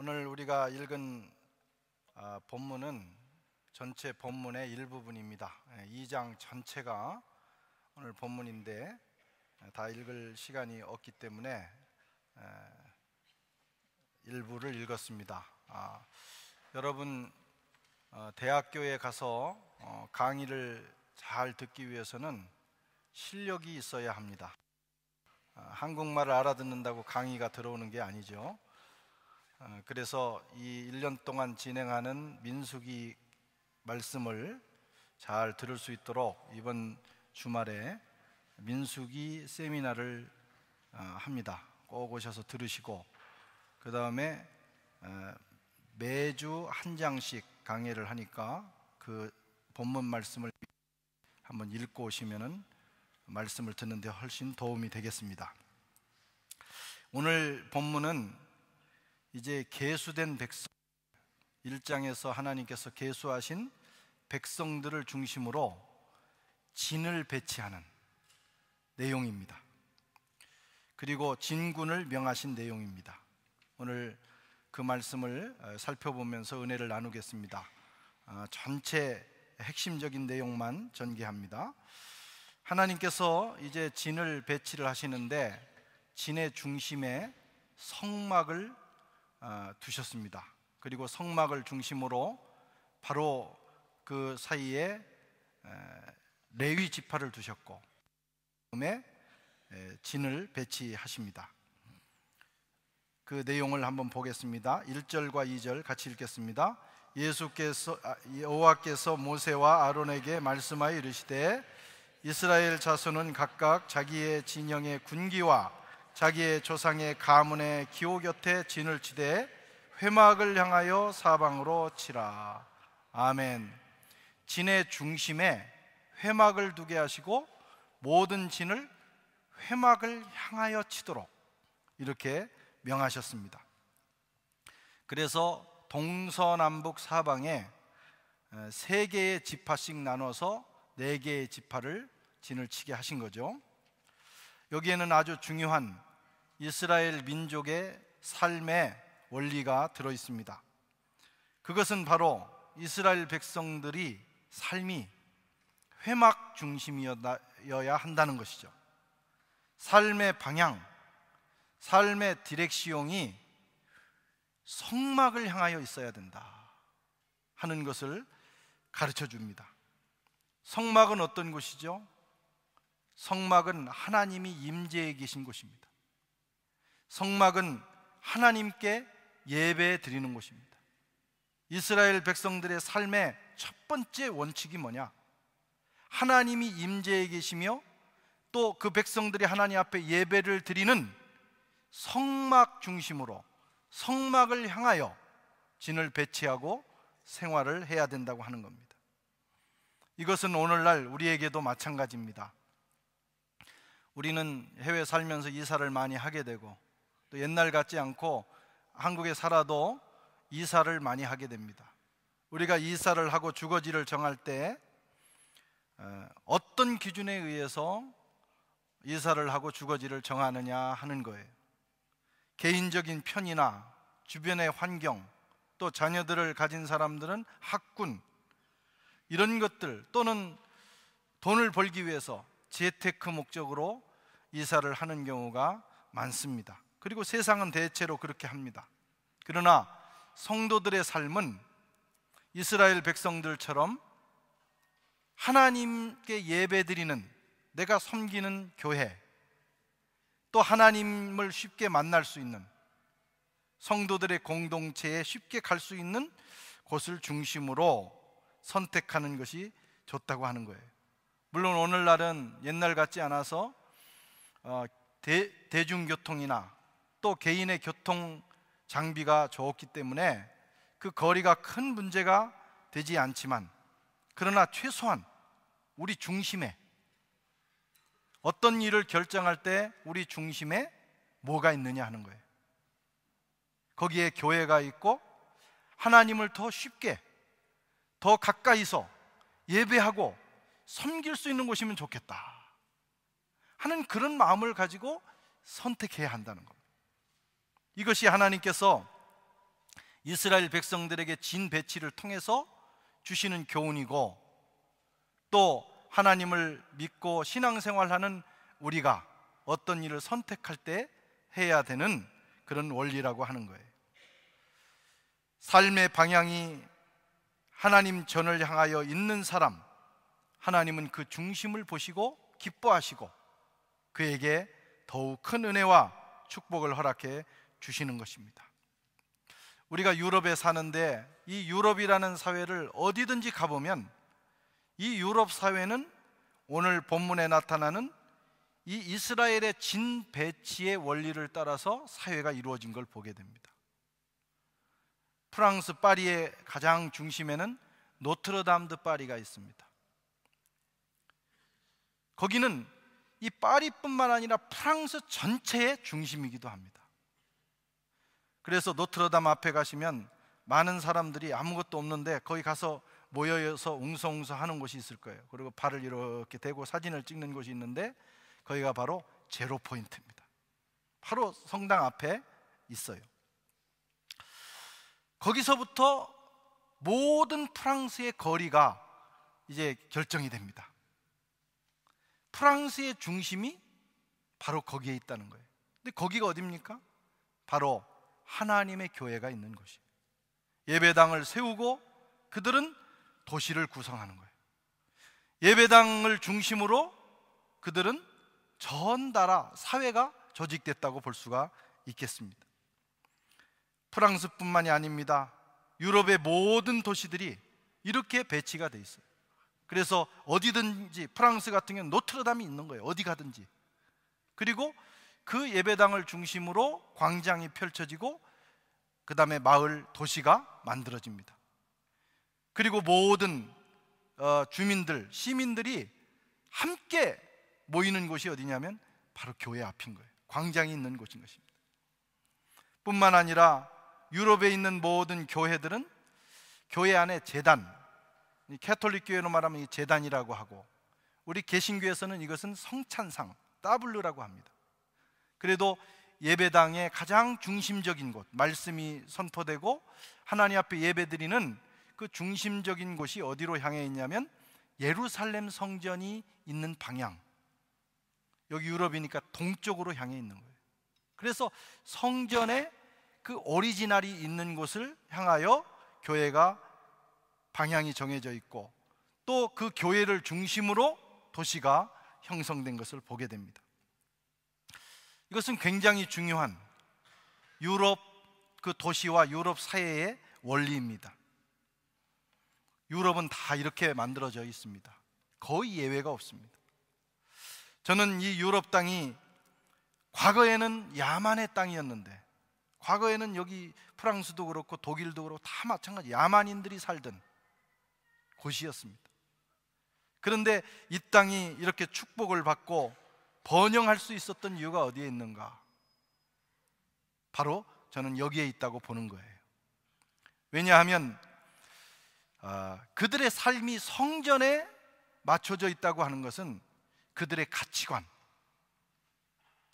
오늘 우리가 읽은 아, 본문은 전체 본문의 일부분입니다. 2장 예, 전체가 오늘 본문인데 예, 다 읽을 시간이 없기 때문에 예, 일부를 읽었습니다. 아, 여러분 어, 대학교에 가서 어, 강의를 잘 듣기 위해서는 실력이 있어야 합니다. 아, 한국말을 알아듣는다고 강의가 들어오는 게 아니죠. 아, 그래서 이 1년 동안 진행하는 민숙이 말씀을 잘 들을 수 있도록 이번 주말에 민숙이 세미나를 아, 합니다. 꼭 오셔서 들으시고 그 다음에 아, 매주 한 장씩 강의를 하니까 그 본문 말씀을 한번 읽고 오시면 말씀을 듣는데 훨씬 도움이 되겠습니다. 오늘 본문은 이제 계수된 백성 1장에서 하나님께서 계수하신 백성들을 중심으로 진을 배치하는 내용입니다. 그리고 진군을 명하신 내용입니다. 오늘 그 말씀을 어, 살펴보면서 은혜를 나누겠습니다. 어, 전체 핵심적인 내용만 전개합니다. 하나님께서 이제 진을 배치를 하시는데 진의 중심에 성막을 아, 두셨습니다. 그리고 성막을 중심으로 바로 그 사이에 레위 지파를 두셨고 음에 진을 배치하십니다. 그 내용을 한번 보겠습니다. 1절과 2절 같이 읽겠습니다. 예수께서 아, 여호와께서 모세와 아론에게 말씀하여 이르시되 이스라엘 자손은 각각 자기의 진영의 군기와 자기의 조상의 가문의 기호 곁에 진을 치되 회막을 향하여 사방으로 치라. 아멘. 진의 중심에 회막을 두게 하시고 모든 진을 회막을 향하여 치도록 이렇게 명하셨습니다. 그래서 동서남북 사방에 세 개의 지파씩 나눠서 네 개의 지파를 진을 치게 하신 거죠. 여기에는 아주 중요한 이스라엘 민족의 삶의 원리가 들어 있습니다. 그것은 바로 이스라엘 백성들이 삶이 회막 중심이어야 한다는 것이죠. 삶의 방향, 삶의 디렉시용이 성막을 향하여 있어야 된다 하는 것을 가르쳐 줍니다. 성막은 어떤 곳이죠? 성막은 하나님이 임재해 계신 곳입니다. 성막은 하나님께 예배 드리는 곳입니다. 이스라엘 백성들의 삶의 첫 번째 원칙이 뭐냐? 하나님이 임재해 계시며 또 그 백성들이 하나님 앞에 예배를 드리는 성막 중심으로 성막을 향하여 진을 배치하고 생활을 해야 된다고 하는 겁니다. 이것은 오늘날 우리에게도 마찬가지입니다. 우리는 해외 살면서 이사를 많이 하게 되고 또 옛날 같지 않고 한국에 살아도 이사를 많이 하게 됩니다. 우리가 이사를 하고 주거지를 정할 때 어, 어떤 기준에 의해서 이사를 하고 주거지를 정하느냐 하는 거예요. 개인적인 편이나 주변의 환경, 또 자녀들을 가진 사람들은 학군 이런 것들 또는 돈을 벌기 위해서 재테크 목적으로 이사를 하는 경우가 많습니다. 그리고 세상은 대체로 그렇게 합니다. 그러나 성도들의 삶은 이스라엘 백성들처럼 하나님께 예배드리는 내가 섬기는 교회 또 하나님을 쉽게 만날 수 있는 성도들의 공동체에 쉽게 갈 수 있는 곳을 중심으로 선택하는 것이 좋다고 하는 거예요. 물론 오늘날은 옛날 같지 않아서 어, 대, 대중교통이나 또 개인의 교통 장비가 좋기 때문에 그 거리가 큰 문제가 되지 않지만 그러나 최소한 우리 중심에 어떤 일을 결정할 때 우리 중심에 뭐가 있느냐 하는 거예요. 거기에 교회가 있고 하나님을 더 쉽게 더 가까이서 예배하고 섬길 수 있는 곳이면 좋겠다 하는 그런 마음을 가지고 선택해야 한다는 겁니다. 이것이 하나님께서 이스라엘 백성들에게 진 배치를 통해서 주시는 교훈이고 또 하나님을 믿고 신앙생활하는 우리가 어떤 일을 선택할 때 해야 되는 그런 원리라고 하는 거예요. 삶의 방향이 하나님 전을 향하여 있는 사람, 하나님은 그 중심을 보시고 기뻐하시고 그에게 더욱 큰 은혜와 축복을 허락해 주시는 것입니다. 우리가 유럽에 사는데 이 유럽이라는 사회를 어디든지 가보면 이 유럽 사회는 오늘 본문에 나타나는 이 이스라엘의 진 배치의 원리를 따라서 사회가 이루어진 걸 보게 됩니다. 프랑스 파리의 가장 중심에는 노트르담드 파리가 있습니다. 거기는 이 파리뿐만 아니라 프랑스 전체의 중심이기도 합니다. 그래서 노트르담 앞에 가시면 많은 사람들이 아무것도 없는데 거기 가서 모여서 웅성웅성 하는 곳이 있을 거예요. 그리고 발을 이렇게 대고 사진을 찍는 곳이 있는데 거기가 바로 제로 포인트입니다. 바로 성당 앞에 있어요. 거기서부터 모든 프랑스의 거리가 이제 결정이 됩니다. 프랑스의 중심이 바로 거기에 있다는 거예요. 근데 거기가 어딥니까 바로 하나님의 교회가 있는 것이 예배당을 세우고 그들은 도시를 구성하는 거예요. 예배당을 중심으로 그들은 전 나라 사회가 조직됐다고 볼 수가 있겠습니다. 프랑스뿐만이 아닙니다. 유럽의 모든 도시들이 이렇게 배치가 돼 있어요. 그래서 어디든지 프랑스 같은 경우는 노트르담이 있는 거예요. 어디 가든지. 그리고 그 예배당을 중심으로 광장이 펼쳐지고 그 다음에 마을 도시가 만들어집니다. 그리고 모든 어, 주민들, 시민들이 함께 모이는 곳이 어디냐면 바로 교회 앞인 거예요. 광장이 있는 곳인 것입니다. 뿐만 아니라 유럽에 있는 모든 교회들은 교회 안에 재단, 캐톨릭 교회로 말하면 이 재단이라고 하고 우리 개신교에서는 이것은 성찬상, W라고 합니다. 그래도 예배당의 가장 중심적인 곳, 말씀이 선포되고 하나님 앞에 예배드리는 그 중심적인 곳이 어디로 향해 있냐면 예루살렘 성전이 있는 방향. 여기 유럽이니까 동쪽으로 향해 있는 거예요. 그래서 성전에 그 오리지널이 있는 곳을 향하여 교회가 방향이 정해져 있고 또 그 교회를 중심으로 도시가 형성된 것을 보게 됩니다. 이것은 굉장히 중요한 유럽 그 도시와 유럽 사회의 원리입니다. 유럽은 다 이렇게 만들어져 있습니다. 거의 예외가 없습니다. 저는 이 유럽 땅이 과거에는 야만의 땅이었는데 과거에는 여기 프랑스도 그렇고 독일도 그렇고 다 마찬가지 야만인들이 살던 곳이었습니다. 그런데 이 땅이 이렇게 축복을 받고 번영할 수 있었던 이유가 어디에 있는가? 바로 저는 여기에 있다고 보는 거예요. 왜냐하면 어, 그들의 삶이 성전에 맞춰져 있다고 하는 것은 그들의 가치관,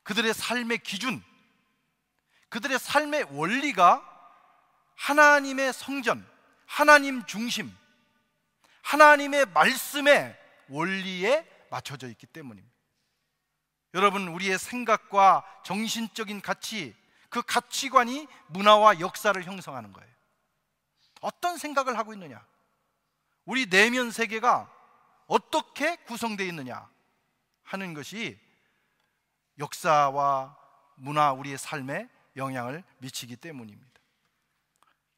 그들의 삶의 기준, 그들의 삶의 원리가 하나님의 성전, 하나님 중심, 하나님의 말씀의 원리에 맞춰져 있기 때문입니다. 여러분, 우리의 생각과 정신적인 가치, 그 가치관이 문화와 역사를 형성하는 거예요. 어떤 생각을 하고 있느냐? 우리 내면 세계가 어떻게 구성되어 있느냐? 하는 것이 역사와 문화, 우리의 삶에 영향을 미치기 때문입니다.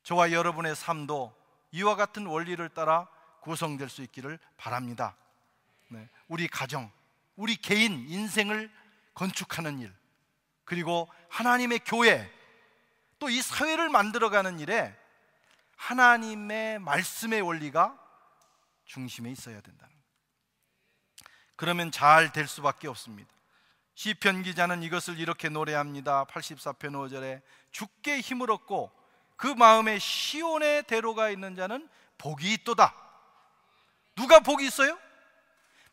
저와 여러분의 삶도 이와 같은 원리를 따라 구성될 수 있기를 바랍니다. 네. 우리 가정, 우리 개인 인생을 건축하는 일, 그리고 하나님의 교회, 또 이 사회를 만들어가는 일에 하나님의 말씀의 원리가 중심에 있어야 된다는 그러면 잘 될 수밖에 없습니다. 시편 기자는 이것을 이렇게 노래합니다. 84편 5절에 죽게 힘을 얻고 그 마음에 시온의 대로가 있는 자는 복이 있도다. 누가 복이 있어요?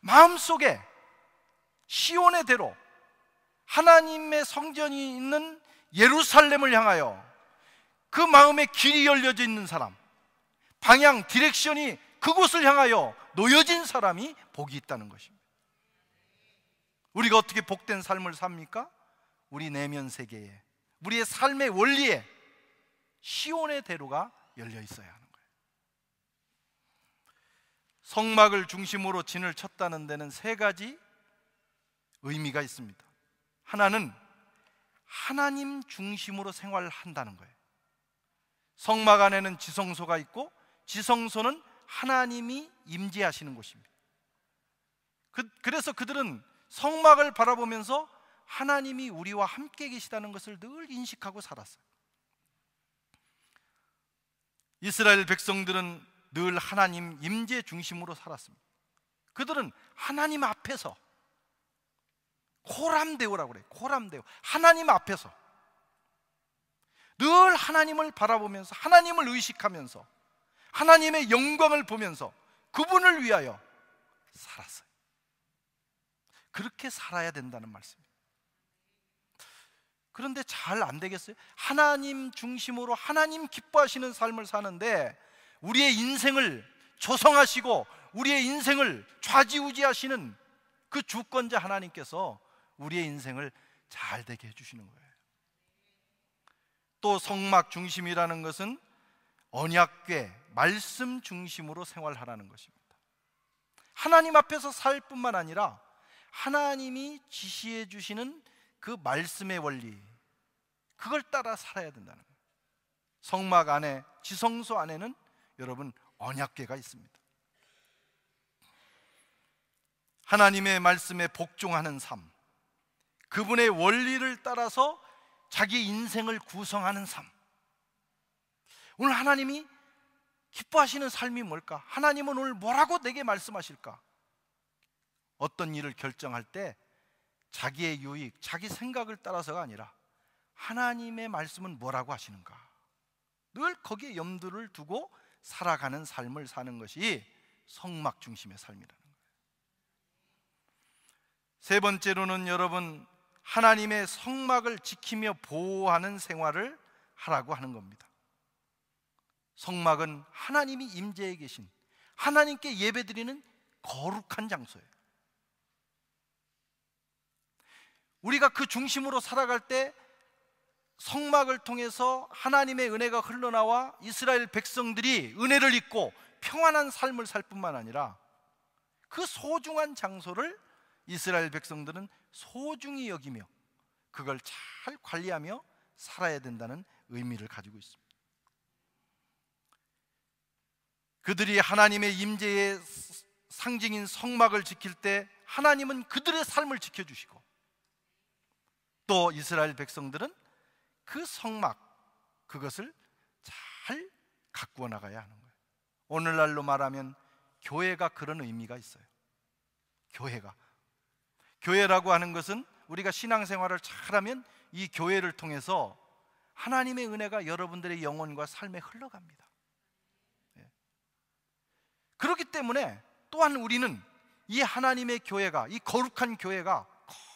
마음속에 시온의 대로 하나님의 성전이 있는 예루살렘을 향하여 그 마음의 길이 열려져 있는 사람, 방향, 디렉션이 그곳을 향하여 놓여진 사람이 복이 있다는 것입니다. 우리가 어떻게 복된 삶을 삽니까? 우리 내면 세계에, 우리의 삶의 원리에 시온의 대로가 열려 있어야 하는 거예요. 성막을 중심으로 진을 쳤다는 데는 세 가지 의미가 있습니다. 하나는 하나님 중심으로 생활 한다는 거예요. 성막 안에는 지성소가 있고 지성소는 하나님이 임재하시는 곳입니다. 그, 그래서 그들은 성막을 바라보면서 하나님이 우리와 함께 계시다는 것을 늘 인식하고 살았어요. 이스라엘 백성들은 늘 하나님 임재 중심으로 살았습니다. 그들은 하나님 앞에서 코람대오라고 그래. 코람대오. 하나님 앞에서 늘 하나님을 바라보면서 하나님을 의식하면서 하나님의 영광을 보면서 그분을 위하여 살았어요. 그렇게 살아야 된다는 말씀입니다 그런데 잘 안 되겠어요? 하나님 중심으로 하나님 기뻐하시는 삶을 사는데 우리의 인생을 조성하시고 우리의 인생을 좌지우지하시는 그 주권자 하나님께서 우리의 인생을 잘 되게 해주시는 거예요. 또 성막 중심이라는 것은 언약궤 말씀 중심으로 생활하라는 것입니다. 하나님 앞에서 살 뿐만 아니라 하나님이 지시해 주시는 그 말씀의 원리 그걸 따라 살아야 된다는 거예요. 성막 안에 지성소 안에는 여러분 언약궤가 있습니다. 하나님의 말씀에 복종하는 삶. 그분의 원리를 따라서 자기 인생을 구성하는 삶. 오늘 하나님이 기뻐하시는 삶이 뭘까? 하나님은 오늘 뭐라고 내게 말씀하실까? 어떤 일을 결정할 때 자기의 유익, 자기 생각을 따라서가 아니라 하나님의 말씀은 뭐라고 하시는가? 늘 거기에 염두를 두고 살아가는 삶을 사는 것이 성막 중심의 삶이라는 거예요. 세 번째로는 여러분 하나님의 성막을 지키며 보호하는 생활을 하라고 하는 겁니다. 성막은 하나님이 임재해 계신 하나님께 예배드리는 거룩한 장소예요. 우리가 그 중심으로 살아갈 때 성막을 통해서 하나님의 은혜가 흘러나와 이스라엘 백성들이 은혜를 입고 평안한 삶을 살 뿐만 아니라 그 소중한 장소를 이스라엘 백성들은 소중히 여기며 그걸 잘 관리하며 살아야 된다는 의미를 가지고 있습니다. 그들이 하나님의 임재의 상징인 성막을 지킬 때 하나님은 그들의 삶을 지켜 주시고 또 이스라엘 백성들은 그 성막 그것을 잘 가꾸어 나가야 하는 거예요. 오늘날로 말하면 교회가 그런 의미가 있어요. 교회가 교회라고 하는 것은 우리가 신앙생활을 잘하면 이 교회를 통해서 하나님의 은혜가 여러분들의 영혼과 삶에 흘러갑니다. 예. 그렇기 때문에 또한 우리는 이 하나님의 교회가 이 거룩한 교회가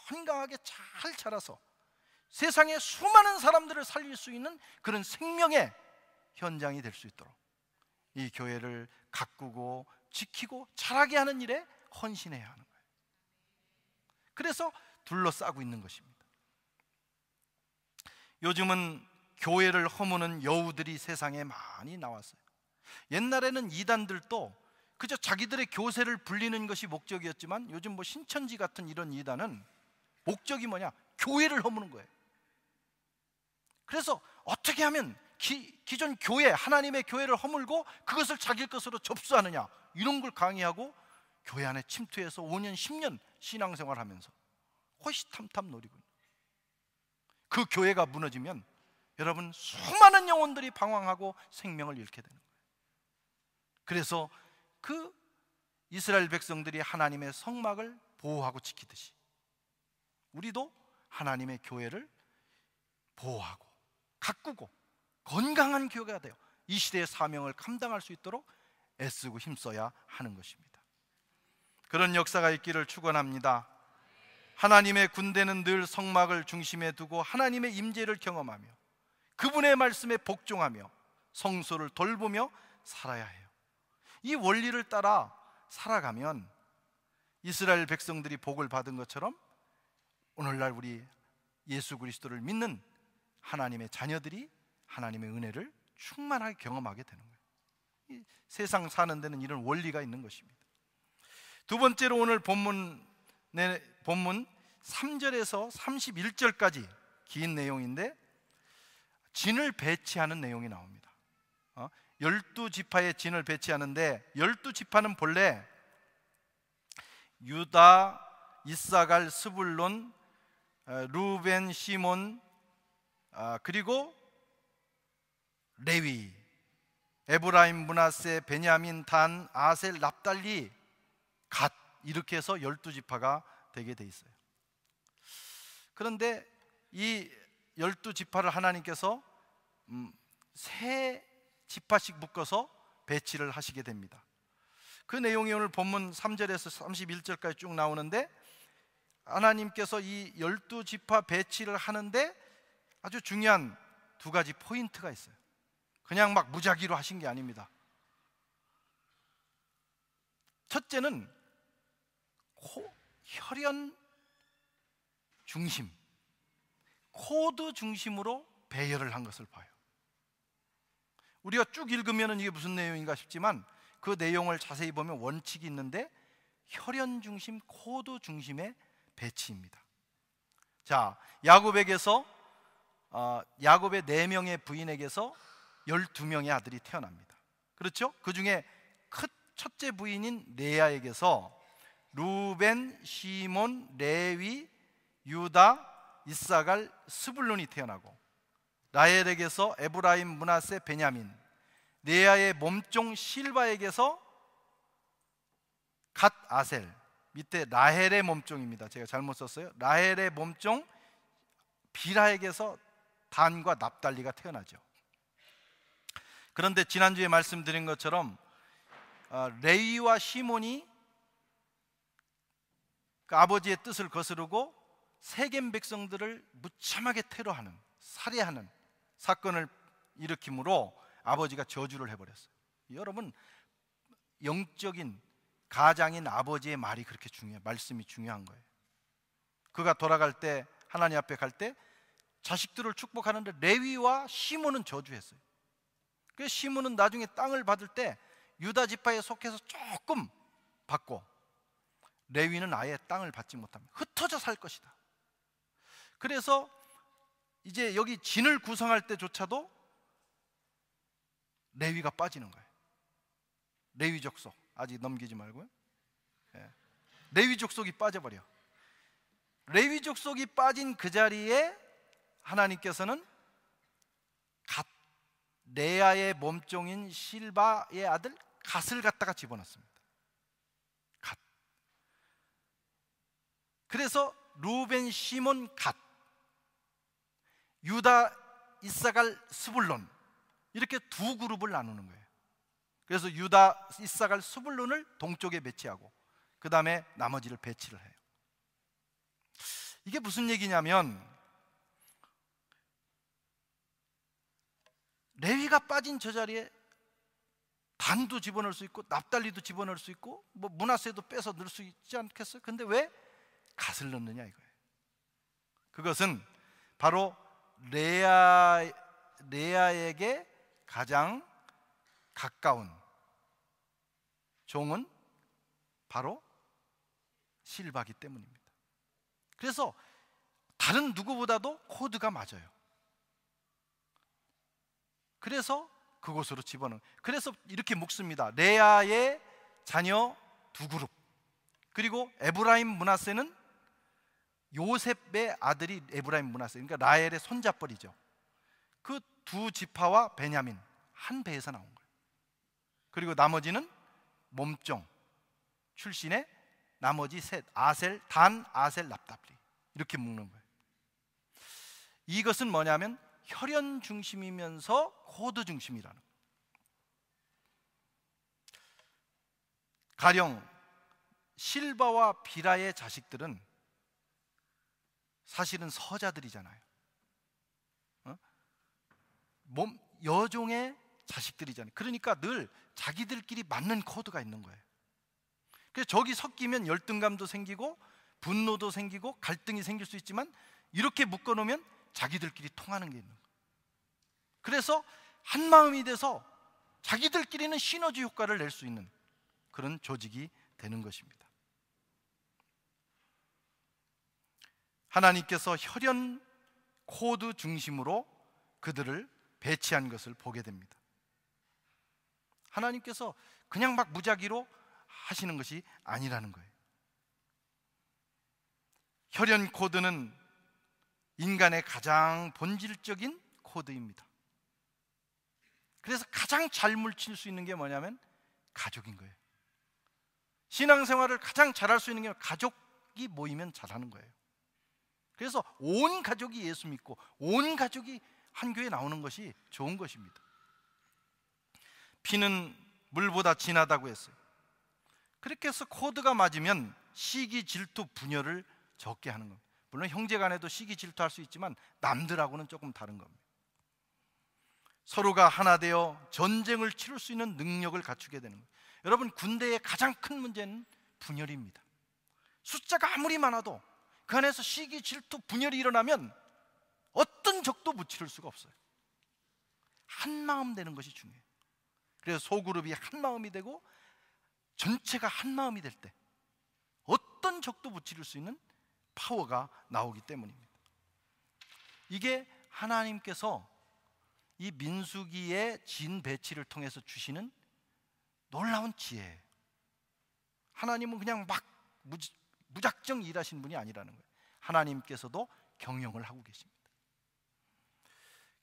건강하게 잘 자라서 세상의 수많은 사람들을 살릴 수 있는 그런 생명의 현장이 될 수 있도록 이 교회를 가꾸고 지키고 자라게 하는 일에 헌신해야 하는 그래서 둘러싸고 있는 것입니다. 요즘은 교회를 허무는 여우들이 세상에 많이 나왔어요. 옛날에는 이단들도 그저 자기들의 교세를 불리는 것이 목적이었지만 요즘 뭐 신천지 같은 이런 이단은 목적이 뭐냐? 교회를 허무는 거예요. 그래서 어떻게 하면 기, 기존 교회, 하나님의 교회를 허물고 그것을 자기 것으로 접수하느냐 이런 걸 강의하고 교회 안에 침투해서 5년, 10년 신앙생활 하면서 호시탐탐 노리고 그 교회가 무너지면 여러분 수많은 영혼들이 방황하고 생명을 잃게 되는 거예요. 그래서 그 이스라엘 백성들이 하나님의 성막을 보호하고 지키듯이 우리도 하나님의 교회를 보호하고 가꾸고 건강한 교회가 되어 이 시대의 사명을 감당할 수 있도록 애쓰고 힘써야 하는 것입니다. 그런 역사가 있기를 축원합니다. 하나님의 군대는 늘 성막을 중심에 두고 하나님의 임재를 경험하며 그분의 말씀에 복종하며 성소를 돌보며 살아야 해요. 이 원리를 따라 살아가면 이스라엘 백성들이 복을 받은 것처럼 오늘날 우리 예수 그리스도를 믿는 하나님의 자녀들이 하나님의 은혜를 충만하게 경험하게 되는 거예요. 세상 사는 데는 이런 원리가 있는 것입니다. 두 번째로 오늘 본문 네, 본문 3절에서 31절까지 긴 내용인데 진을 배치하는 내용이 나옵니다. 어? 열두 지파의 진을 배치하는데 열두 지파는 본래 유다, 이사갈, 스불론, 어, 루벤, 시몬 아, 그리고 레위, 에브라임, 문하세, 베냐민, 단, 아셀, 납달리 갓 이렇게 해서 열두 지파가 되게 돼 있어요. 그런데 이 열두 지파를 하나님께서 음, 세 지파씩 묶어서 배치를 하시게 됩니다. 그 내용이 오늘 본문 3절에서 31절까지 쭉 나오는데 하나님께서 이 열두 지파 배치를 하는데 아주 중요한 두 가지 포인트가 있어요. 그냥 막 무작위로 하신 게 아닙니다. 첫째는 코, 혈연 중심, 코드 중심으로 배열을 한 것을 봐요. 우리가 쭉 읽으면 이게 무슨 내용인가 싶지만 그 내용을 자세히 보면 원칙이 있는데 혈연 중심, 코드 중심의 배치입니다. 자, 야곱에게서 어, 야곱의 네 명의 부인에게서 12명의 아들이 태어납니다. 그렇죠? 그 중에 첫째 부인인 레아에게서 루벤, 시몬, 레위, 유다, 이사갈, 스불론이 태어나고 라헬에게서 에브라임, 문하세, 베냐민 레아의 몸종 실바에게서 갓 아셀 밑에 라헬의 몸종입니다 제가 잘못 썼어요 라헬의 몸종 비라에게서 단과 납달리가 태어나죠 그런데 지난주에 말씀드린 것처럼 아, 레이와 시몬이 그 아버지의 뜻을 거스르고 세겜 백성들을 무참하게 테러하는 살해하는 사건을 일으키므로 아버지가 저주를 해버렸어요. 여러분 영적인 가장인 아버지의 말이 그렇게 중요해 말씀이 중요한 거예요. 그가 돌아갈 때 하나님 앞에 갈 때 자식들을 축복하는데 레위와 시몬은 저주했어요. 그 시몬은 나중에 땅을 받을 때 유다 지파에 속해서 조금 받고 레위는 아예 땅을 받지 못합니다. 흩어져 살 것이다. 그래서 이제 여기 진을 구성할 때조차도 레위가 빠지는 거예요. 레위 족속 아직 넘기지 말고요. 네. 레위 족속이 빠져버려. 레위 족속이 빠진 그 자리에 하나님께서는 갓 레아의 몸종인 실바의 아들 갓을 갖다가 집어넣습니다. 그래서 루벤, 시몬, 갓 유다, 이사갈, 스불론 이렇게 두 그룹을 나누는 거예요 그래서 유다, 이사갈, 스불론을 동쪽에 배치하고 그 다음에 나머지를 배치를 해요 이게 무슨 얘기냐면 레위가 빠진 저 자리에 단도 집어넣을 수 있고 납달리도 집어넣을 수 있고 뭐 문화세도 빼서 넣을 수 있지 않겠어요? 근데 왜 가슬넣느냐 이거예요. 그것은 바로 레아 레아에게 가장 가까운 종은 바로 실바기 때문입니다. 그래서 다른 누구보다도 코드가 맞아요. 그래서 그곳으로 집어넣은 그래서 이렇게 묵습니다. 레아의 자녀 두 그룹 그리고 에브라임 문하세는 요셉의 아들이 에브라임 문하세 그러니까 라헬의 손잡벌이죠 그 두 지파와 베냐민 한 배에서 나온 거예요 그리고 나머지는 몸종 출신의 나머지 셋 아셀, 단, 아셀, 납답리 이렇게 묶는 거예요 이것은 뭐냐면 혈연 중심이면서 코드 중심이라는 거예요 가령 실바와 비라의 자식들은 사실은 서자들이잖아요. 어? 몸, 여종의 자식들이잖아요. 그러니까 늘 자기들끼리 맞는 코드가 있는 거예요. 그래서 저기 섞이면 열등감도 생기고 분노도 생기고 갈등이 생길 수 있지만 이렇게 묶어 놓으면 자기들끼리 통하는 게 있는 거예요. 그래서 한 마음이 돼서 자기들끼리는 시너지 효과를 낼 수 있는 그런 조직이 되는 것입니다. 하나님께서 혈연 코드 중심으로 그들을 배치한 것을 보게 됩니다. 하나님께서 그냥 막 무작위로 하시는 것이 아니라는 거예요. 혈연 코드는 인간의 가장 본질적인 코드입니다. 그래서 가장 잘 물칠 수 있는 게 뭐냐면 가족인 거예요. 신앙생활을 가장 잘할 수 있는 게 가족이 모이면 잘하는 거예요. 그래서 온 가족이 예수 믿고 온 가족이 한 교회 나오는 것이 좋은 것입니다. 피는 물보다 진하다고 했어요. 그렇게 해서 코드가 맞으면 시기 질투 분열을 적게 하는 겁니다. 물론 형제 간에도 시기 질투할 수 있지만 남들하고는 조금 다른 겁니다. 서로가 하나 되어 전쟁을 치를 수 있는 능력을 갖추게 되는 겁니다. 여러분 군대의 가장 큰 문제는 분열입니다. 숫자가 아무리 많아도 북한에서 시기, 질투, 분열이 일어나면 어떤 적도 무찌를 수가 없어요. 한 마음 되는 것이 중요해요. 그래서 소그룹이 한 마음이 되고 전체가 한 마음이 될 때 어떤 적도 무찌를 수 있는 파워가 나오기 때문입니다. 이게 하나님께서 이 민수기의 진 배치를 통해서 주시는 놀라운 지혜예요. 하나님은 그냥 막 무지, 무작정 일하신 분이 아니라는 거예요. 하나님께서도 경영을 하고 계십니다.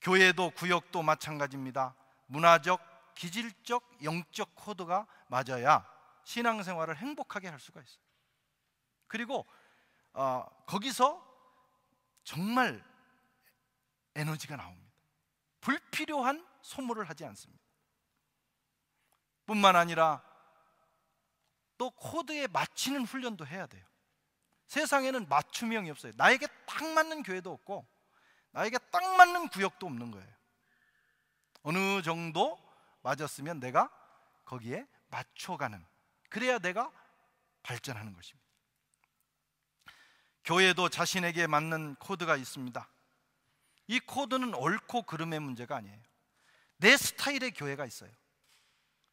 교회도 구역도 마찬가지입니다. 문화적, 기질적, 영적 코드가 맞아야 신앙생활을 행복하게 할 수가 있어요. 그리고 어, 거기서 정말 에너지가 나옵니다. 불필요한 소모를 하지 않습니다. 뿐만 아니라 또 코드에 맞추는 훈련도 해야 돼요. 세상에는 맞춤형이 없어요. 나에게 딱 맞는 교회도 없고 나에게 딱 맞는 구역도 없는 거예요. 어느 정도 맞았으면 내가 거기에 맞춰가는 그래야 내가 발전하는 것입니다. 교회도 자신에게 맞는 코드가 있습니다. 이 코드는 옳고 그름의 문제가 아니에요. 내 스타일의 교회가 있어요.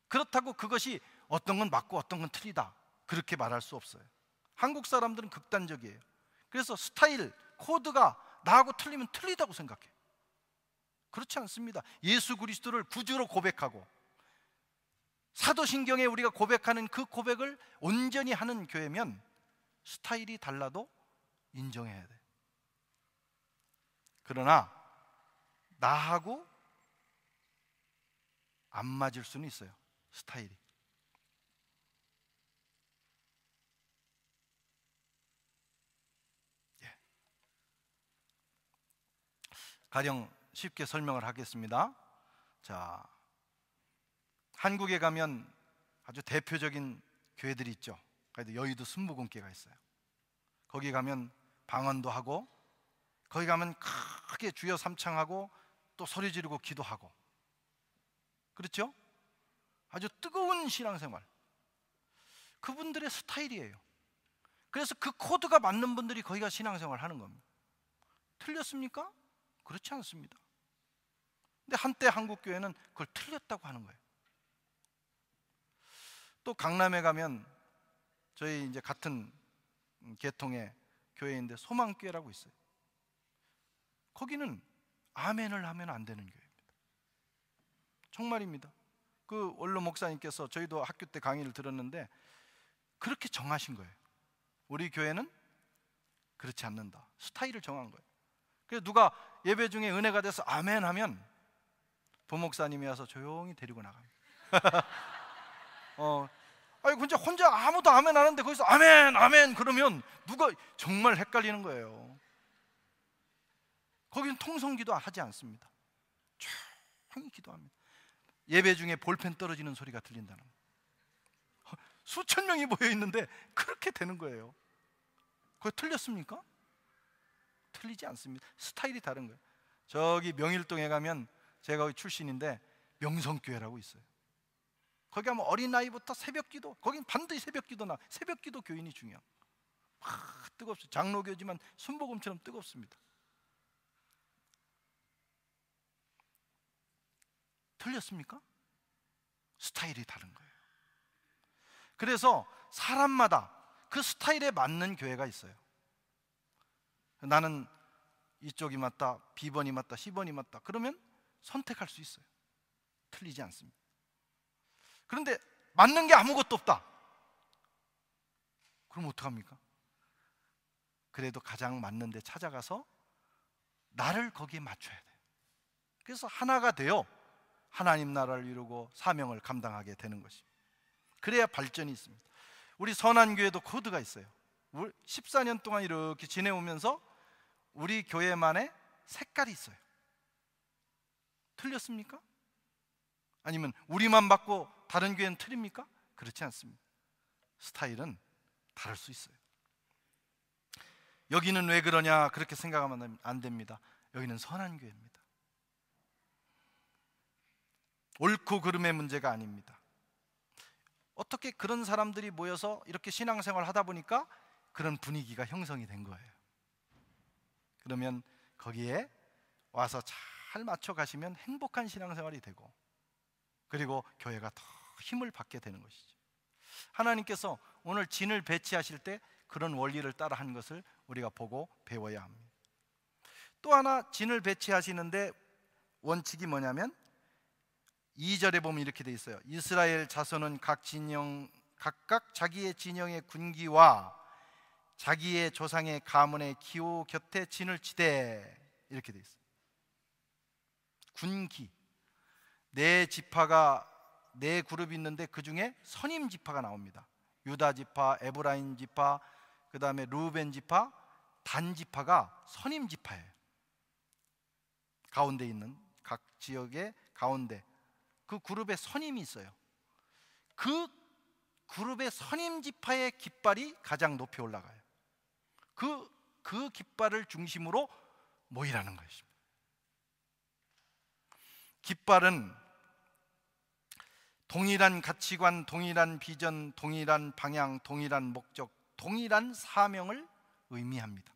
그렇다고 그것이 어떤 건 맞고 어떤 건 틀리다. 그렇게 말할 수 없어요. 한국 사람들은 극단적이에요. 그래서 스타일, 코드가 나하고 틀리면 틀리다고 생각해. 그렇지 않습니다. 예수 그리스도를 구주로 고백하고 사도신경에 우리가 고백하는 그 고백을 온전히 하는 교회면 스타일이 달라도 인정해야 돼. 그러나 나하고 안 맞을 수는 있어요. 스타일이. 가령 쉽게 설명을 하겠습니다. 자, 한국에 가면 아주 대표적인 교회들이 있죠. 그래도 여의도 순복음교회가 있어요. 거기 가면 방언도 하고 거기 가면 크게 주여 삼창하고 또 소리 지르고 기도하고 그렇죠? 아주 뜨거운 신앙생활. 그분들의 스타일이에요. 그래서 그 코드가 맞는 분들이 거기가 신앙생활 하는 겁니다. 틀렸습니까? 그렇지 않습니다. 근데 한때 한국 교회는 그걸 틀렸다고 하는 거예요. 또 강남에 가면 저희 이제 같은 계통의 교회인데 소망교회라고 있어요. 거기는 아멘을 하면 안 되는 교회입니다. 정말입니다. 그 원로 목사님께서 저희도 학교 때 강의를 들었는데 그렇게 정하신 거예요. 우리 교회는 그렇지 않는다. 스타일을 정한 거예요. 그래서 누가 예배 중에 은혜가 돼서 아멘 하면 부목사님이 와서 조용히 데리고 나갑니다. 어, 아니 근데 혼자 아무도 아멘 하는데 거기서 아멘 아멘 그러면 누가 정말 헷갈리는 거예요. 거기는 통성기도 하지 않습니다. 조용히 기도합니다. 예배 중에 볼펜 떨어지는 소리가 들린다는 어, 수천 명이 모여 있는데 그렇게 되는 거예요. 그거 틀렸습니까? 틀리지 않습니다. 스타일이 다른 거예요. 저기 명일동에 가면 제가 거기 출신인데 명성교회라고 있어요. 거기 가면 어린아이부터 새벽기도, 거긴 반드시 새벽기도 나. 새벽기도 교인이 중요함. 아, 뜨겁죠. 장로교지만 순복음처럼 뜨겁습니다. 틀렸습니까? 스타일이 다른 거예요. 그래서 사람마다 그 스타일에 맞는 교회가 있어요. 나는 이쪽이 맞다, B번이 맞다, C번이 맞다. 그러면 선택할 수 있어요. 틀리지 않습니다. 그런데 맞는 게 아무것도 없다. 그럼 어떡합니까? 그래도 가장 맞는 데 찾아가서 나를 거기에 맞춰야 돼요. 그래서 하나가 되어 하나님 나라를 이루고 사명을 감당하게 되는 것입니다. 그래야 발전이 있습니다. 우리 선한 교회도 코드가 있어요. 14년 동안 이렇게 지내오면서 우리 교회만의 색깔이 있어요. 틀렸습니까? 아니면 우리만 받고 다른 교회는 틀립니까? 그렇지 않습니다. 스타일은 다를 수 있어요. 여기는 왜 그러냐 그렇게 생각하면 안 됩니다. 여기는 선한 교회입니다. 옳고 그름의 문제가 아닙니다. 어떻게 그런 사람들이 모여서 이렇게 신앙생활 하다 보니까 그런 분위기가 형성이 된 거예요. 그러면 거기에 와서 잘 맞춰 가시면 행복한 신앙생활이 되고 그리고 교회가 더 힘을 받게 되는 것이죠. 하나님께서 오늘 진을 배치하실 때 그런 원리를 따라 한 것을 우리가 보고 배워야 합니다. 또 하나 진을 배치하시는데 원칙이 뭐냐면 2절에 보면 이렇게 돼 있어요. 이스라엘 자손은 각 진영 각각 자기의 진영의 군기와 자기의 조상의 가문의 기호 곁에 진을 치대 이렇게 돼있어 군기 네 지파가 네 그룹이 있는데 그 중에 선임 지파가 나옵니다. 유다 지파, 에브라임 지파, 그 다음에 루벤 지파, 단 지파가 선임 지파예요. 가운데 있는 각 지역의 가운데 그 그룹의 선임이 있어요. 그 그룹의 선임 지파의 깃발이 가장 높이 올라가요. 그, 그 깃발을 중심으로 모이라는 것입니다. 깃발은 동일한 가치관, 동일한 비전, 동일한 방향, 동일한 목적, 동일한 사명을 의미합니다.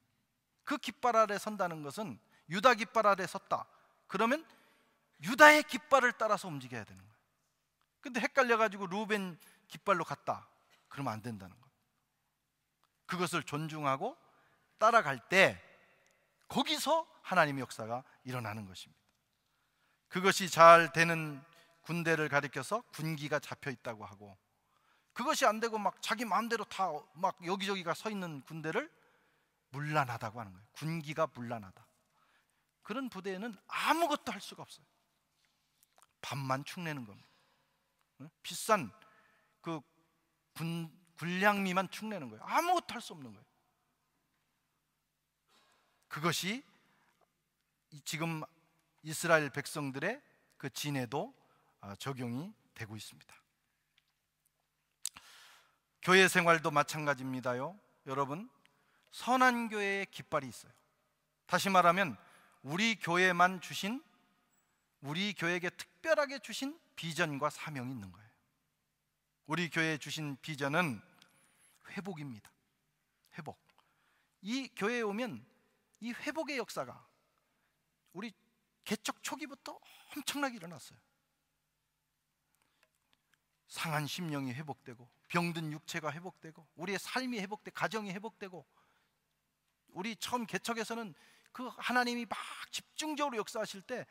그 깃발 아래 선다는 것은 유다 깃발 아래 섰다. 그러면 유다의 깃발을 따라서 움직여야 되는 거예요. 근데 헷갈려 가지고 루벤 깃발로 갔다. 그러면 안 된다는 거. 그것을 존중하고 따라갈 때 거기서 하나님의 역사가 일어나는 것입니다. 그것이 잘 되는 군대를 가리켜서 군기가 잡혀 있다고 하고 그것이 안 되고 막 자기 마음대로 다 막 여기저기 가서 있는 군대를 물란하다고 하는 거예요. 군기가 물란하다. 그런 부대에는 아무것도 할 수가 없어요. 밥만 축내는 겁니다. 비싼 그 군, 군량미만 축내는 거예요. 아무것도 할 수 없는 거예요. 그것이 지금 이스라엘 백성들의 그 진에도 어, 적용이 되고 있습니다. 교회 생활도 마찬가지입니다요. 여러분, 선한 교회의 깃발이 있어요. 다시 말하면 우리 교회만 주신 우리 교회에게 특별하게 주신 비전과 사명이 있는 거예요. 우리 교회에 주신 비전은 회복입니다. 회복. 이 교회에 오면 이 회복의 역사가 우리 개척 초기부터 엄청나게 일어났어요. 상한 심령이 회복되고 병든 육체가 회복되고 우리의 삶이 회복돼 가정이 회복되고 우리 처음 개척에서는 그 하나님이 막 집중적으로 역사하실 때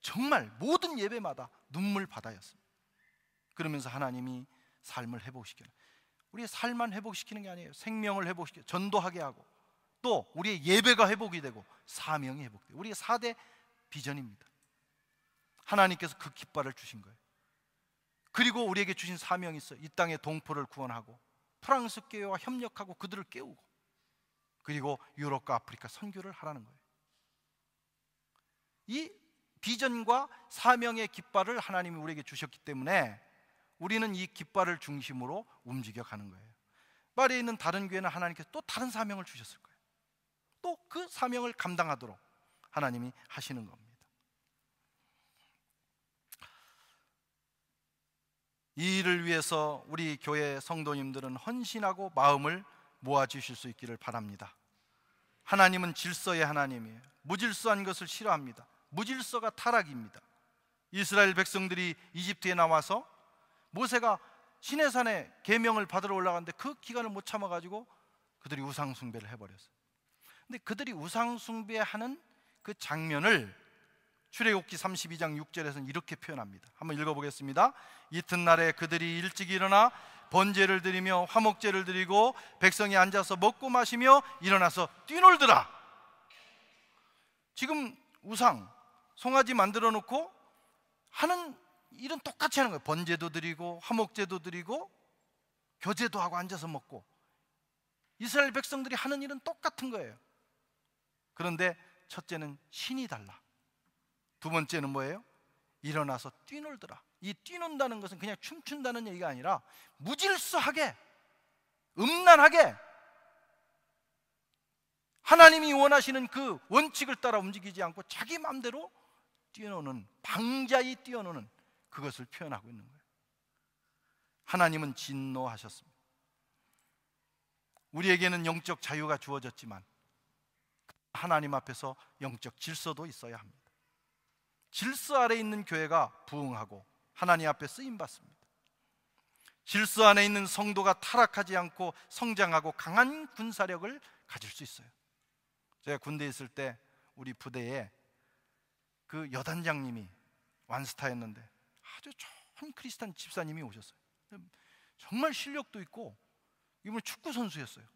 정말 모든 예배마다 눈물 바다였습니다. 그러면서 하나님이 삶을 회복시켜요. 우리의 삶만 회복시키는 게 아니에요. 생명을 회복시켜 전도하게 하고 또 우리의 예배가 회복이 되고 사명이 회복돼요. 우리의 4대 비전입니다. 하나님께서 그 깃발을 주신 거예요. 그리고 우리에게 주신 사명이 있어요. 이 땅의 동포를 구원하고 프랑스 교회와 협력하고 그들을 깨우고 그리고 유럽과 아프리카 선교를 하라는 거예요. 이 비전과 사명의 깃발을 하나님이 우리에게 주셨기 때문에 우리는 이 깃발을 중심으로 움직여 가는 거예요. 파리에 있는 다른 교회는 하나님께서 또 다른 사명을 주셨을 거예요. 또그 사명을 감당하도록 하나님이 하시는 겁니다. 이 일을 위해서 우리 교회 성도님들은 헌신하고 마음을 모아 주실 수 있기를 바랍니다. 하나님은 질서의 하나님이에요. 무질서한 것을 싫어합니다. 무질서가 타락입니다. 이스라엘 백성들이 이집트에 나와서 모세가 시내산에 계명을 받으러 올라갔는데 그 기간을 못 참아 가지고 그들이 우상 숭배를 해 버렸어요. 근데 그들이 우상 숭배하는 그 장면을 출애굽기 32장 6절에서는 이렇게 표현합니다. 한번 읽어 보겠습니다. 이튿날에 그들이 일찍 일어나 번제를 드리며 화목제를 드리고 백성이 앉아서 먹고 마시며 일어나서 뛰놀더라. 지금 우상 송아지 만들어 놓고 하는 일은 똑같이 하는 거예요. 번제도 드리고 화목제도 드리고 교제도 하고 앉아서 먹고 이스라엘 백성들이 하는 일은 똑같은 거예요. 그런데 첫째는 신이 달라. 두 번째는 뭐예요? 일어나서 뛰놀더라. 이 뛰는다는 것은 그냥 춤춘다는 얘기가 아니라 무질서하게, 음란하게 하나님이 원하시는 그 원칙을 따라 움직이지 않고 자기 마음대로 뛰어노는 방자히 뛰어노는 그것을 표현하고 있는 거예요. 하나님은 진노하셨습니다. 우리에게는 영적 자유가 주어졌지만 하나님 앞에서 영적 질서도 있어야 합니다. 질서 아래 있는 교회가 부흥하고 하나님 앞에 쓰임 받습니다. 질서 안에 있는 성도가 타락하지 않고 성장하고 강한 군사력을 가질 수 있어요. 제가 군대 있을 때 우리 부대에 그 여단장님이 완스타였는데 아주 좋은 크리스탄 집사님이 오셨어요. 정말 실력도 있고 이분 축구 선수였어요.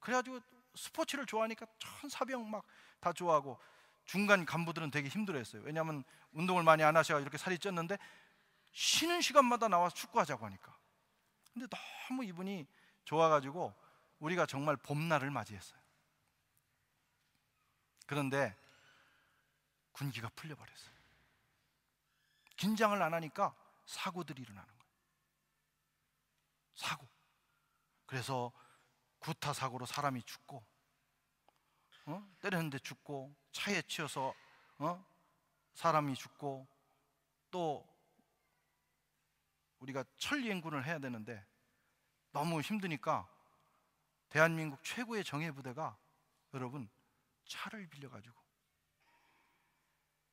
그래가지고 스포츠를 좋아하니까 천 사병 막 다 좋아하고 중간 간부들은 되게 힘들어했어요. 왜냐하면 운동을 많이 안 하셔 이렇게 살이 쪘는데 쉬는 시간마다 나와서 축구하자고 하니까. 근데 너무 이분이 좋아가지고 우리가 정말 봄날을 맞이했어요. 그런데 군기가 풀려버렸어요. 긴장을 안 하니까 사고들이 일어나는 거예요. 사고. 그래서 구타 사고로 사람이 죽고 어? 때렸는데 죽고 차에 치여서 어? 사람이 죽고 또 우리가 천리행군을 해야 되는데 너무 힘드니까 대한민국 최고의 정예부대가 여러분 차를 빌려가지고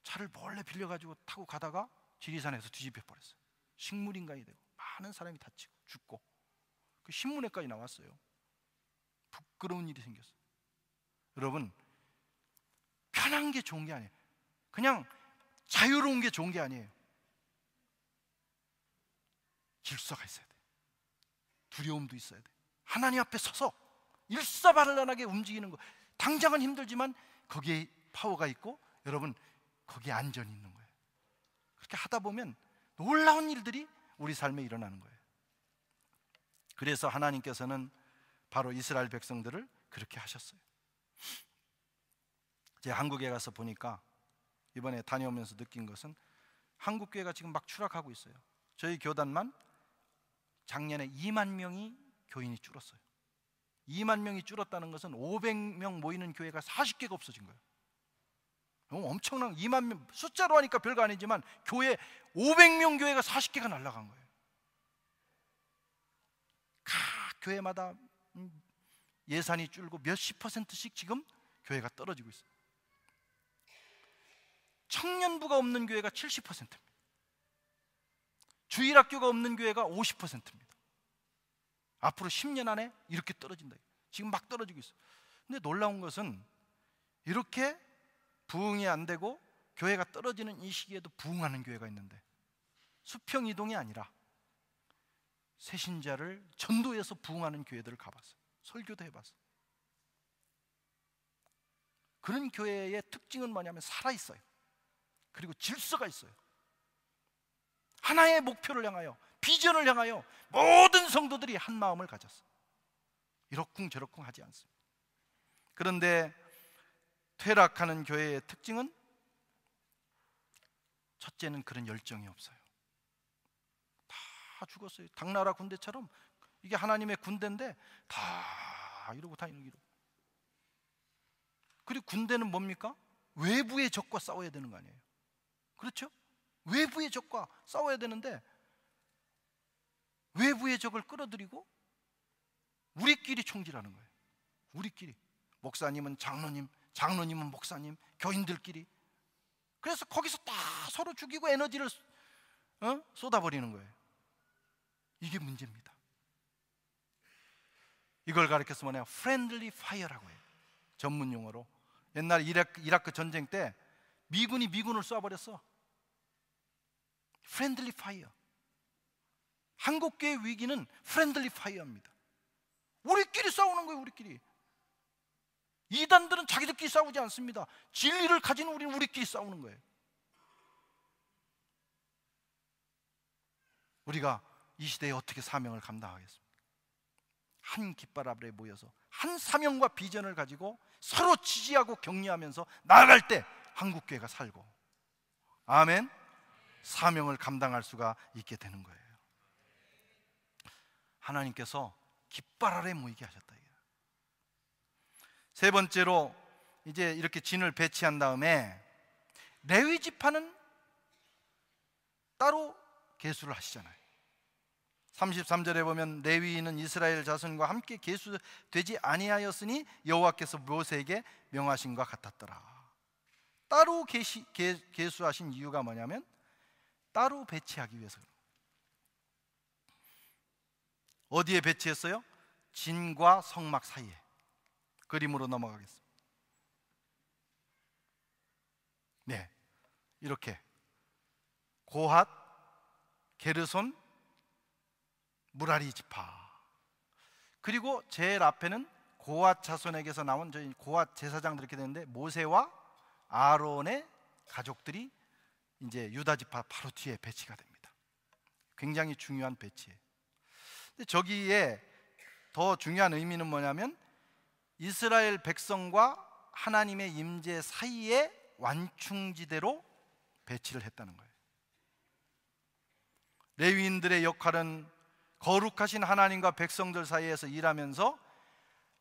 차를 몰래 빌려가지고 타고 가다가 지리산에서 뒤집혀 버렸어요 식물인간이 되고 많은 사람이 다치고 죽고 그 신문에까지 나왔어요 부끄러운 일이 생겼어요. 여러분, 편한 게 좋은 게 아니에요. 그냥 자유로운 게 좋은 게 아니에요. 질서가 있어야 돼. 두려움도 있어야 돼. 하나님 앞에 서서 일사발란하게 움직이는 거. 당장은 힘들지만 거기에 파워가 있고 여러분 거기에 안전이 있는 거예요. 그렇게 하다 보면 놀라운 일들이 우리 삶에 일어나는 거예요. 그래서 하나님께서는 바로 이스라엘 백성들을 그렇게 하셨어요. 제 한국에 가서 보니까 이번에 다녀오면서 느낀 것은 한국 교회가 지금 막 추락하고 있어요. 저희 교단만 작년에 2만 명이 교인이 줄었어요. 2만 명이 줄었다는 것은 500명 모이는 교회가 40개가 없어진 거예요. 엄청난 2만 명 숫자로 하니까 별거 아니지만 교회 500명 교회가 40개가 날라간 거예요. 각 교회마다 음. 예산이 줄고 몇 십 퍼센트씩 지금 교회가 떨어지고 있어요. 청년부가 없는 교회가 70%입니다. 주일학교가 없는 교회가 50%입니다. 앞으로 10년 안에 이렇게 떨어진다. 지금 막 떨어지고 있어요. 근데 놀라운 것은 이렇게 부흥이 안 되고 교회가 떨어지는 이 시기에도 부흥하는 교회가 있는데 수평 이동이 아니라 세신자를 전도해서 부흥하는 교회들을 가봤어요. 설교도 해봤어요. 그런 교회의 특징은 뭐냐면 살아있어요. 그리고 질서가 있어요. 하나의 목표를 향하여, 비전을 향하여 모든 성도들이 한 마음을 가졌어요. 이러쿵저러쿵 하지 않습니다. 그런데 퇴락하는 교회의 특징은 첫째는 그런 열정이 없어요. 다 죽었어요. 당나라 군대처럼 이게 하나님의 군대인데 다 이러고 다 이러고. 그리고 군대는 뭡니까? 외부의 적과 싸워야 되는 거 아니에요. 그렇죠? 외부의 적과 싸워야 되는데 외부의 적을 끌어들이고 우리끼리 총질하는 거예요. 우리끼리. 목사님은 장로님, 장로님은 목사님, 교인들끼리. 그래서 거기서 다 서로 죽이고 에너지를 어? 쏟아버리는 거예요. 이게 문제입니다. 이걸 가르켜서 뭐냐? 프렌들리 파이어라고 해요. 전문 용어로. 옛날 이라크, 이라크 전쟁 때 미군이 미군을 쏴버렸어. 프렌들리 파이어. 한국교회 위기는 프렌들리 파이어입니다. 우리끼리 싸우는 거예요, 우리끼리. 이단들은 자기들끼리 싸우지 않습니다. 진리를 가진 우리는 우리끼리 싸우는 거예요. 우리가 이 시대에 어떻게 사명을 감당하겠습니까? 한 깃발 아래 모여서 한 사명과 비전을 가지고 서로 지지하고 격려하면서 나아갈 때 한국교회가 살고 아멘 사명을 감당할 수가 있게 되는 거예요. 하나님께서 깃발 아래 모이게 하셨다. 세 번째로 이제 이렇게 진을 배치한 다음에 레위 지파는 따로 계수를 하시잖아요. 33절에 보면 레위인은 이스라엘 자손과 함께 계수되지 아니하였으니 여호와께서 모세에게 명하신 것 같았더라. 따로 계시, 계, 계수하신 이유가 뭐냐면 따로 배치하기 위해서. 어디에 배치했어요? 진과 성막 사이에. 그림으로 넘어가겠습니다. 네. 이렇게 고핫, 게르손, 무라리 지파 그리고 제일 앞에는 고앗 자손에게서 나온 저희 고앗 제사장들 이렇게 되는데 모세와 아론의 가족들이 이제 유다 지파 바로 뒤에 배치가 됩니다. 굉장히 중요한 배치예요. 근데 저기에 더 중요한 의미는 뭐냐면 이스라엘 백성과 하나님의 임재 사이에 완충지대로 배치를 했다는 거예요. 레위인들의 역할은 거룩하신 하나님과 백성들 사이에서 일하면서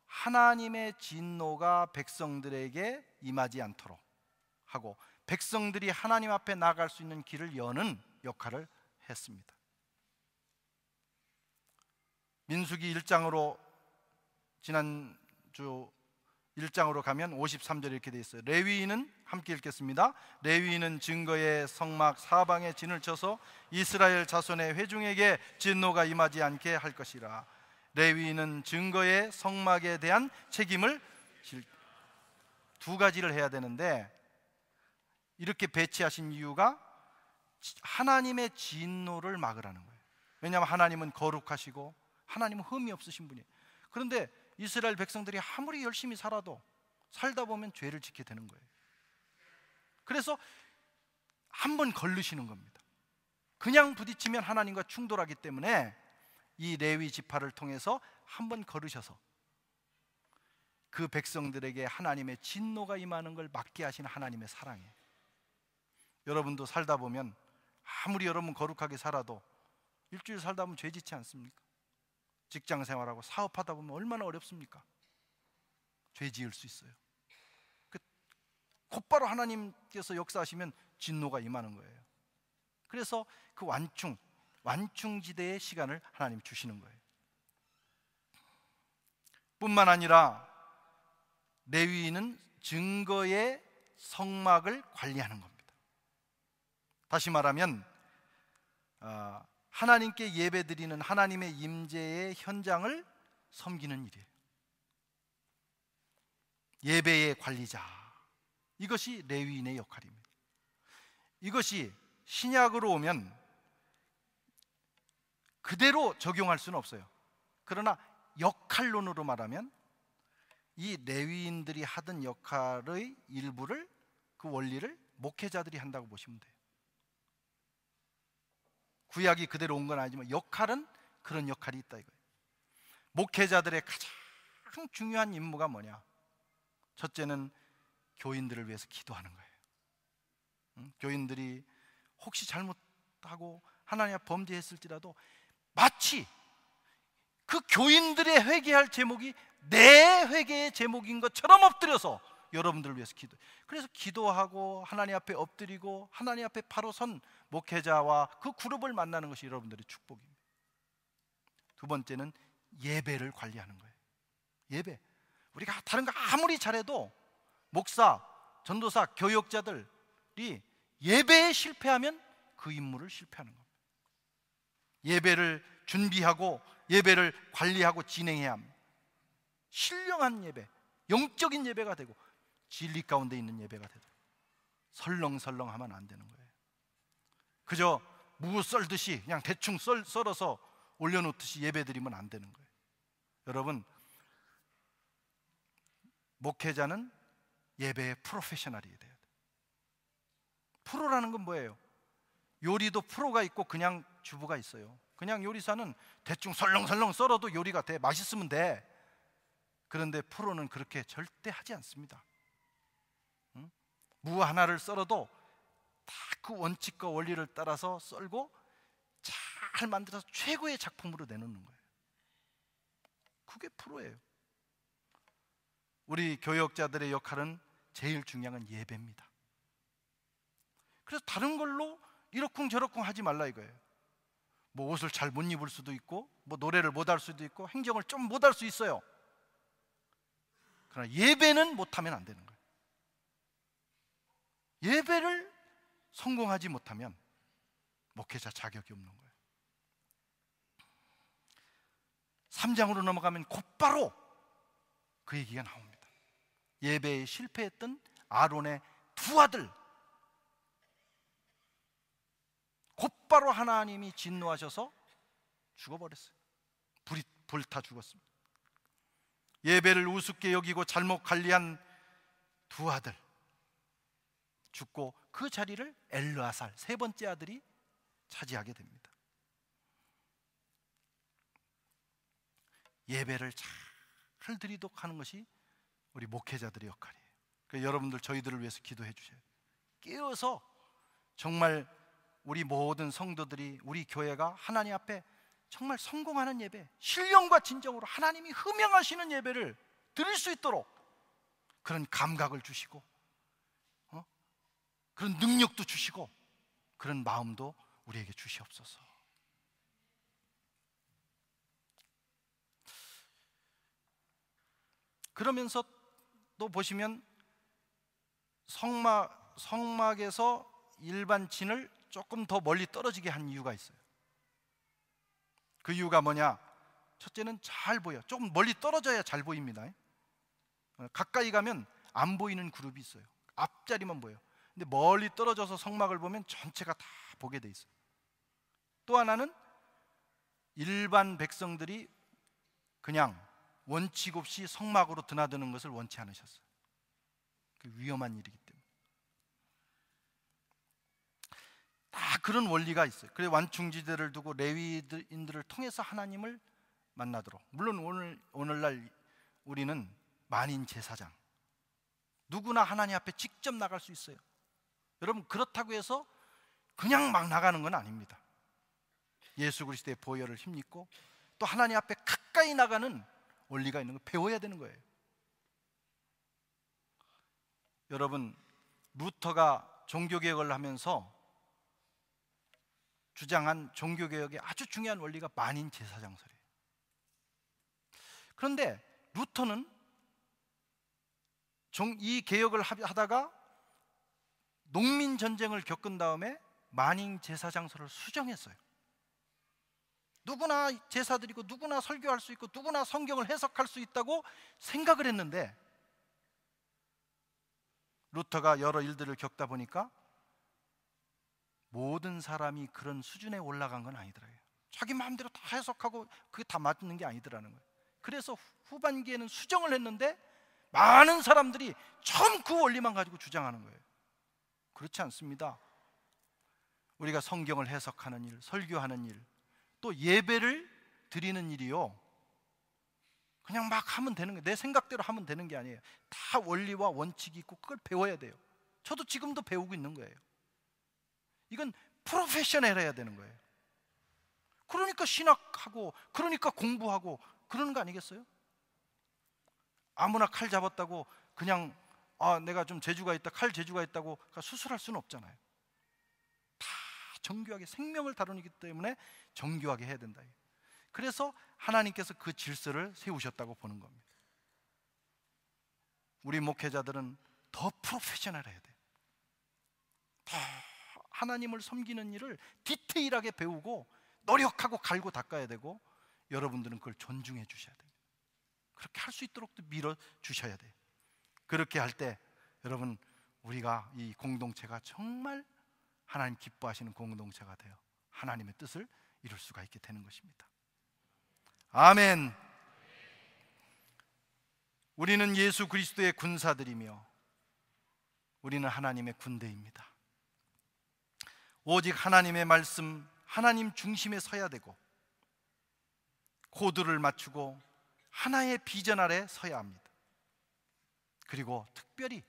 하나님의 진노가 백성들에게 임하지 않도록 하고 백성들이 하나님 앞에 나갈 수 있는 길을 여는 역할을 했습니다. 민수기 1장으로 지난주 1장으로 가면 5 3절 이렇게 돼 있어요. 레위인은 함께 읽겠습니다. 레위인은 증거의 성막 사방에 진을 쳐서 이스라엘 자손의 회중에게 진노가 임하지 않게 할 것이라. 레위인은 증거의 성막에 대한 책임을 두 가지를 해야 되는데 이렇게 배치하신 이유가 하나님의 진노를 막으라는 거예요. 왜냐하면 하나님은 거룩하시고 하나님은 흠이 없으신 분이에요. 그런데 이스라엘 백성들이 아무리 열심히 살아도 살다 보면 죄를 짓게 되는 거예요. 그래서 한 번 걸르시는 겁니다. 그냥 부딪히면 하나님과 충돌하기 때문에 이 레위 지파를 통해서 한 번 걸으셔서 그 백성들에게 하나님의 진노가 임하는 걸 막게 하신 하나님의 사랑에 여러분도 살다 보면 아무리 여러분 거룩하게 살아도 일주일 살다 보면 죄 짓지 않습니까? 직장 생활하고 사업하다 보면 얼마나 어렵습니까? 죄 지을 수 있어요. 그 곧바로 하나님께서 역사하시면 진노가 임하는 거예요. 그래서 그 완충, 완충지대의 시간을 하나님 주시는 거예요. 뿐만 아니라 레위인은 증거의 성막을 관리하는 겁니다. 다시 말하면 어, 하나님께 예배드리는 하나님의 임재의 현장을 섬기는 일이에요. 예배의 관리자. 이것이 레위인의 역할입니다. 이것이 신약으로 오면 그대로 적용할 수는 없어요. 그러나 역할론으로 말하면 이 레위인들이 하던 역할의 일부를 그 원리를 목회자들이 한다고 보시면 돼요. 구약이 그대로 온 건 아니지만 역할은 그런 역할이 있다 이거예요. 목회자들의 가장 중요한 임무가 뭐냐? 첫째는 교인들을 위해서 기도하는 거예요. 응? 교인들이 혹시 잘못하고 하나님 앞 범죄했을지라도 마치 그 교인들의 회개할 제목이 내 회개의 제목인 것처럼 엎드려서 여러분들을 위해서 기도. 그래서 기도하고 하나님 앞에 엎드리고 하나님 앞에 바로 선 목회자와 그 그룹을 만나는 것이 여러분들의 축복입니다. 두 번째는 예배를 관리하는 거예요. 예배. 우리가 다른 거 아무리 잘해도 목사, 전도사, 교역자들이 예배에 실패하면 그 임무를 실패하는 겁니다. 예배를 준비하고 예배를 관리하고 진행해야 합니다. 신령한 예배, 영적인 예배가 되고 진리 가운데 있는 예배가 되도록 설렁설렁하면 안 되는 거예요. 그저 무 썰듯이 그냥 대충 썰, 썰어서 올려놓듯이 예배드리면 안 되는 거예요. 여러분 목회자는 예배의 프로페셔널이 돼야 돼 프로라는 건 뭐예요? 요리도 프로가 있고 그냥 주부가 있어요. 그냥 요리사는 대충 설렁설렁 썰어도 요리가 돼. 맛있으면 돼. 그런데 프로는 그렇게 절대 하지 않습니다. 무 하나를 썰어도 다 그 원칙과 원리를 따라서 썰고 잘 만들어서 최고의 작품으로 내놓는 거예요. 그게 프로예요. 우리 교역자들의 역할은 제일 중요한 건 예배입니다. 그래서 다른 걸로 이렇쿵저렇쿵 하지 말라 이거예요. 뭐 옷을 잘 못 입을 수도 있고, 뭐 노래를 못 할 수도 있고, 행정을 좀 못 할 수 있어요. 그러나 예배는 못하면 안 되는 거예요. 예배를 성공하지 못하면 목회자 자격이 없는 거예요. 3장으로 넘어가면 곧바로 그 얘기가 나옵니다. 예배에 실패했던 아론의 두 아들. 곧바로 하나님이 진노하셔서 죽어버렸어요. 불이 불타 죽었습니다. 예배를 우습게 여기고 잘못 관리한 두 아들. 죽고 그 자리를 엘르아살 세 번째 아들이 차지하게 됩니다. 예배를 잘 드리도록 는 것이 우리 목회자들의 역할이에요. 그러니까 여러분들 저희들을 위해서 기도해 주셔요. 깨어서 정말 우리 모든 성도들이 우리 교회가 하나님 앞에 정말 성공하는 예배, 신령과 진정으로 하나님이 흠명하시는 예배를 드릴 수 있도록 그런 감각을 주시고 그런 능력도 주시고 그런 마음도 우리에게 주시옵소서. 그러면서 또 보시면 성막 성막에서 일반친을 조금 더 멀리 떨어지게 한 이유가 있어요. 그 이유가 뭐냐? 첫째는 잘 보여. 조금 멀리 떨어져야 잘 보입니다. 가까이 가면 안 보이는 그룹이 있어요. 앞자리만 보여. 근데 멀리 떨어져서 성막을 보면 전체가 다 보게 돼 있어요. 또 하나는 일반 백성들이 그냥 원칙 없이 성막으로 드나드는 것을 원치 않으셨어요. 그 위험한 일이기 때문에. 다 그런 원리가 있어요. 그래 완충지대를 두고 레위인들을 통해서 하나님을 만나도록. 물론 오늘 오늘날 우리는 만인 제사장 누구나 하나님 앞에 직접 나갈 수 있어요. 여러분 그렇다고 해서 그냥 막 나가는 건 아닙니다. 예수 그리스도의 보혈을 힘입고 또 하나님 앞에 가까이 나가는 원리가 있는 걸 배워야 되는 거예요. 여러분 루터가 종교 개혁을 하면서 주장한 종교 개혁의 아주 중요한 원리가 만인 제사장설이에요. 그런데 루터는 이 개혁을 하다가 농민 전쟁을 겪은 다음에 만인 제사 장소를 수정했어요. 누구나 제사드리고 누구나 설교할 수 있고 누구나 성경을 해석할 수 있다고 생각을 했는데 루터가 여러 일들을 겪다 보니까 모든 사람이 그런 수준에 올라간 건 아니더라고요. 자기 마음대로 다 해석하고 그게 다 맞는 게 아니더라는 거예요. 그래서 후반기에는 수정을 했는데 많은 사람들이 처음 그 원리만 가지고 주장하는 거예요. 그렇지 않습니다. 우리가 성경을 해석하는 일, 설교하는 일, 또 예배를 드리는 일이요. 그냥 막 하면 되는 게, 내 생각대로 하면 되는 게 아니에요. 다 원리와 원칙이 있고 그걸 배워야 돼요. 저도 지금도 배우고 있는 거예요. 이건 프로페셔널 해야 되는 거예요. 그러니까 신학하고, 그러니까 공부하고, 그러는 거 아니겠어요? 아무나 칼 잡았다고 그냥 아, 내가 좀 재주가 있다, 칼 재주가 있다고 그러니까 수술할 수는 없잖아요. 다 정교하게 생명을 다루기 때문에 정교하게 해야 된다. 그래서 하나님께서 그 질서를 세우셨다고 보는 겁니다. 우리 목회자들은 더 프로페셔널해야 돼. 더 하나님을 섬기는 일을 디테일하게 배우고 노력하고 갈고 닦아야 되고 여러분들은 그걸 존중해 주셔야 돼요. 그렇게 할 수 있도록 밀어 주셔야 돼요. 그렇게 할 때 여러분 우리가 이 공동체가 정말 하나님 기뻐하시는 공동체가 되어 하나님의 뜻을 이룰 수가 있게 되는 것입니다. 아멘. 우리는 예수 그리스도의 군사들이며 우리는 하나님의 군대입니다. 오직 하나님의 말씀, 하나님 중심에 서야 되고 코드를 맞추고 하나의 비전 아래 서야 합니다. 그리고 특별히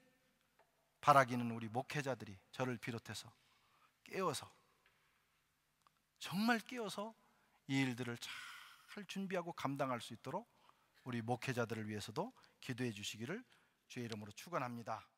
바라기는 우리 목회자들이 저를 비롯해서 깨워서 정말 깨워서 이 일들을 잘 준비하고 감당할 수 있도록 우리 목회자들을 위해서도 기도해 주시기를 주의 이름으로 축원합니다.